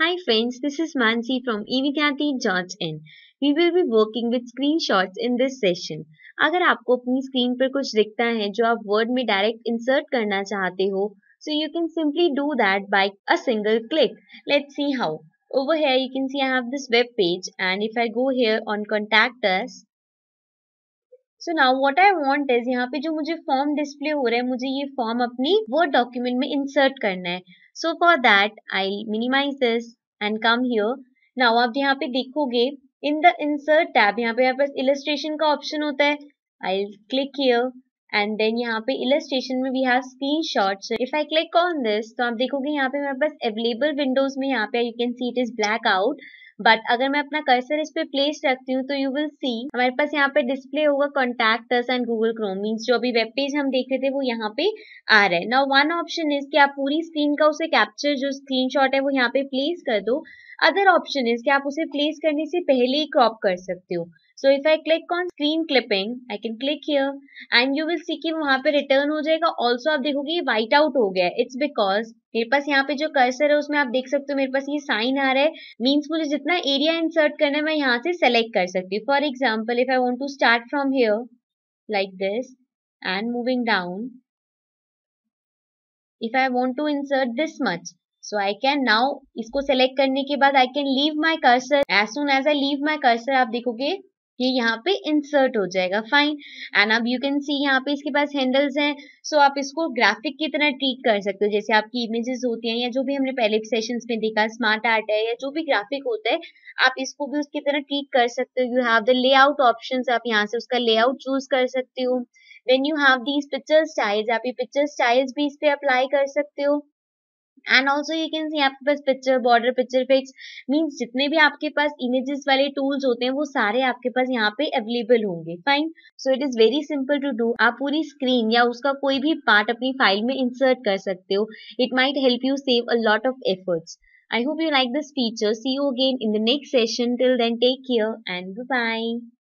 Hi friends, this is Mansi from evidyati.in. We will be working with screenshots in this session. अगर आपको अपनी screen पर कुछ दिखता है जो आप वर्ड में डायरेक्ट इंसर्ट करना चाहते हो so you can simply do that by a single click let see how over here you can see I have this web page and if I go here on contact so now what I want is यहाँ पे जो मुझे form display हो रहा है मुझे ये form अपनी वर्ड डॉक्यूमेंट में इंसर्ट करना है so for that I minimise this and come here now आप यहाँ पे देखोगे इन द इंसर्ट टैब यहाँ पे यहाँ पे इलस्ट्रेशन का ऑप्शन होता है I click here and then यहाँ पे इलस्ट्रेशन में we have screen shot if I click on this तो आप देखोगे यहाँ पे मेरे पास अवेलेबल विंडोज में यहाँ पे you can see it is black out but अगर मैं अपना कर्सर इस पे प्लेस रखती हूँ तो यू विल सी हमारे पास यहाँ पे डिस्प्ले होगा contact us and Google Chrome means जो अभी वेब पेज हम देख रहे थे वो यहाँ पे आ रहा है ना वन ऑप्शन इज कि आप पूरी स्क्रीन का उसे कैप्चर जो शॉट है वो यहाँ पे प्लेस कर दो अदर ऑप्शन इज कि आप उसे प्लेस करने से पहले ही क्रॉप कर सकते हो so if I click on screen clipping I can click here and you will see कि वहां पे रिटर्न हो जाएगा ऑल्सो आप देखोगे ये वाइट आउट हो गया इट्स बिकॉज मेरे पास यहाँ पे जो कर्सर है उसमें आप देख सकते हो मेरे पास ये साइन आ रहा है मीन्स मुझे जितना एरिया इंसर्ट करना है मैं यहाँ से सेलेक्ट कर सकती हूँ for example if I want to start from here like this and moving down if I want to insert this much so I can now इसको सेलेक्ट करने के बाद I can leave my cursor as soon as I leave my cursor आप देखोगे ये यहाँ पे insert हो जाएगा फाइन एंड अब यू कैन सी यहाँ पे इसके पास हैंडल्स हैं सो so आप इसको ग्राफिक की तरह ट्रीट कर सकते हो जैसे आपकी इमेजेस होती हैं या जो भी हमने पहले सेशंस में देखा स्मार्ट आर्ट है या जो भी ग्राफिक होता है आप इसको भी उसकी तरह ट्रीट कर सकते हो you have the layout option आप यहाँ से उसका लेआउट चूज कर सकते हो when you have these picture styles आप ये पिक्चर स्टाइल्स भी इस पे अप्लाई कर सकते हो and also you can see आपके पास picture border picture fix means जितने भी आपके पास इमेजेस वाले टूल्स होते हैं वो सारे आपके पास यहाँ पे अवेलेबल होंगे fine so it is very simple to do आप पूरी स्क्रीन या उसका कोई भी पार्ट अपनी फाइल में इंसर्ट कर सकते हो it might help you save a lot of efforts I hope you like this feature see you again in the next session till then take care and bye